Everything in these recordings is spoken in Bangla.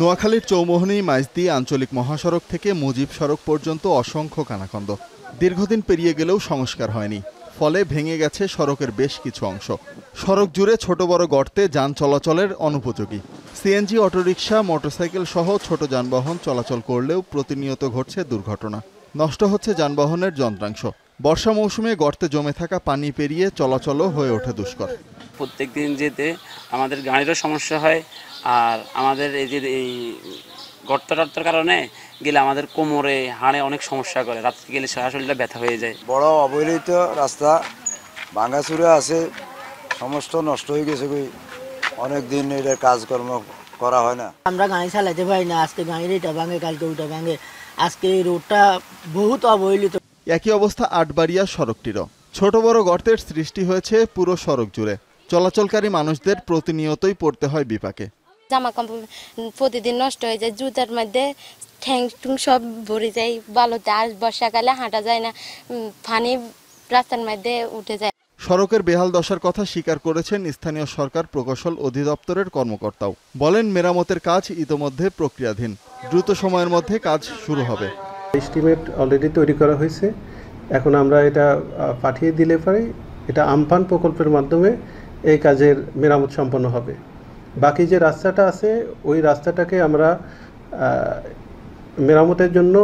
নোয়াখালীর চৌমোহনী মাইজদি আঞ্চলিক মহাসড়ক থেকে মুজিব সড়ক পর্যন্ত অসংখ্য কানাকন্দ দীর্ঘদিন পেরিয়ে গেলেও সংস্কার হয়নি ফলে ভেঙে গেছে সড়কের বেশ কিছু অংশ সড়ক জুড়ে ছোট বড় গর্তে যান চলাচলের অনুপযোগী সিএনজি অটোরিকশা মোটরসাইকেল সহ ছোট যানবাহন চলাচল করলেও প্রতিনিয়ত ঘটছে দুর্ঘটনা নষ্ট হচ্ছে যানবাহনের যন্ত্রাংশ বর্ষা মৌসুমে গর্তে জমে থাকা পানি পেরিয়ে চলাচলও হয়ে ওঠে দুষ্কর প্রত্যেক দিন যেতে আমাদের গাড়িরও সমস্যা হয় আর আমাদের এই যে এই গর্ত টর্তর কারণে গেলে আমাদের কোমরে হাড়ে অনেক সমস্যা করে রাত্রে গেলে শরীরটা ব্যথা হয়ে যায় বড় অবহেলিত রাস্তা ভাঙাচুরে আছে সমস্ত নষ্ট হয়ে গেছে কই অনেক দিন এটা কাজকর্ম করা হয় না আমরা গাড়ি চালাতে পারি না আজকে গাড়ির এটা ভাঙে কালকে ওটা ভাঙে আজকে এই রোডটা বহুত অবহেলিত একই অবস্থা আটবাড়িয়া সড়কটিরও ছোট বড় গর্তের সৃষ্টি হয়েছে পুরো সড়ক জুড়ে চলাচলকারী মানুষদের প্রতিনিয়তই পড়তে হয় বিপাকে জামা কাপড় প্রতিদিন নষ্ট হয়ে যায় জুতার মধ্যে ঠ্যাং ঠুং সব ভরে যায় বালোতে আর বর্ষাকালে হাঁটা যায় না ফানি রাস্তার মধ্যে উঠে যায় সড়কের বেহাল দশার কথা স্বীকার করেছেন স্থানীয় সরকার প্রকৌশল অধিদপ্তরের কর্মকর্তাও বলেন মেরামতের কাজ ইতোমধ্যে প্রক্রিয়াধীন দ্রুত সময়ের মধ্যে কাজ শুরু হবে এস্টিমেট অলরেডি তৈরি করা হয়েছে এখন আমরা এটা পাঠিয়ে দিলে পরে এটা আমপান প্রকল্পের মাধ্যমে এই কাজের মেরামত সম্পন্ন হবে বাকি যে রাস্তাটা আছে ওই রাস্তাটাকে আমরা মেরামতের জন্য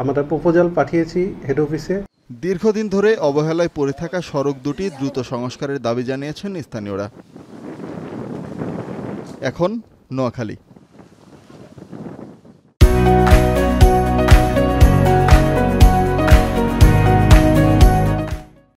আমরা প্রপোজাল পাঠিয়েছি হেড অফিসে দীর্ঘদিন ধরে অবহেলায় পড়ে থাকা সড়ক দুটি দ্রুত সংস্কারের দাবি জানিয়েছেন স্থানীয়রা এখন নোয়াখালী